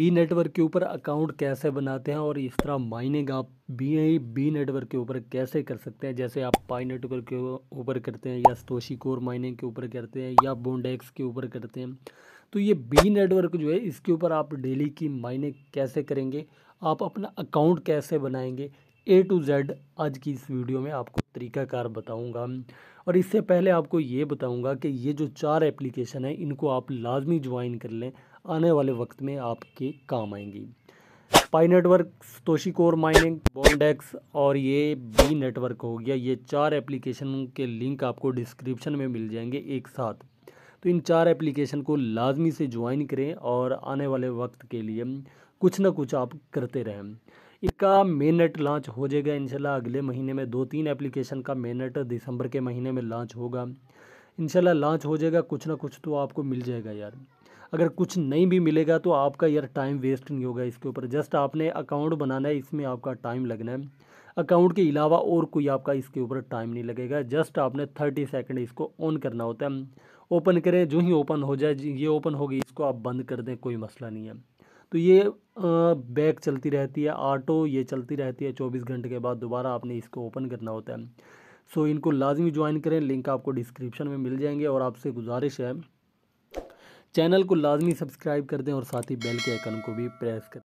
B network के ऊपर account कैसे बनाते हैं और इस तरह माइनिंग आप बी बी नेटवर्क के ऊपर कैसे कर सकते हैं जैसे आप पाई नेटवर्क के ऊपर करते हैं या स्टोशी कोर माइनिंग के ऊपर करते हैं या बोंडेक्स के ऊपर करते हैं तो ये बी नेटवर्क जो है इसके ऊपर आप डेली की माइनिंग कैसे करेंगे आप अपना अकाउंट कैसे बनाएंगे ए टू जेड आज की इस वीडियो में आपको तरीकाकार बताऊंगा और इससे पहले आपको ये बताऊंगा कि ये जो चार एप्लीकेशन है इनको आप लाजमी ज्वाइन कर लें आने वाले वक्त में आपके काम आएंगी पाई नेटवर्क तोशी कोर माइनिंग बॉन्डेक्स और ये बी नेटवर्क हो गया ये चार एप्लीकेशन के लिंक आपको डिस्क्रिप्शन में मिल जाएंगे एक साथ तो इन चार एप्लीकेशन को लाजमी से ज्वाइन करें और आने वाले वक्त के लिए कुछ ना कुछ आप करते रहें इसका मेनट लॉन्च हो जाएगा इनशाला अगले महीने में दो तीन एप्लीकेशन का मेनट दिसंबर के महीने में लॉन्च होगा इनशाला लॉन्च हो जाएगा कुछ ना कुछ तो आपको मिल जाएगा यार अगर कुछ नहीं भी मिलेगा तो आपका यार टाइम वेस्ट नहीं होगा इसके ऊपर जस्ट आपने अकाउंट बनाना है इसमें आपका टाइम लगना है अकाउंट के अलावा और कोई आपका इसके ऊपर टाइम नहीं लगेगा जस्ट आपने थर्टी सेकेंड इसको ऑन करना होता है ओपन करें जो ही ओपन हो जाए ये ओपन होगी इसको आप बंद कर दें कोई मसला नहीं है तो ये बैक चलती रहती है ऑटो ये चलती रहती है चौबीस घंटे के बाद दोबारा आपने इसको ओपन करना होता है सो इनको लाजमी ज्वाइन करें लिंक आपको डिस्क्रिप्शन में मिल जाएंगे और आपसे गुजारिश है चैनल को लाजमी सब्सक्राइब कर दें और साथ ही बेल के आइकन को भी प्रेस करें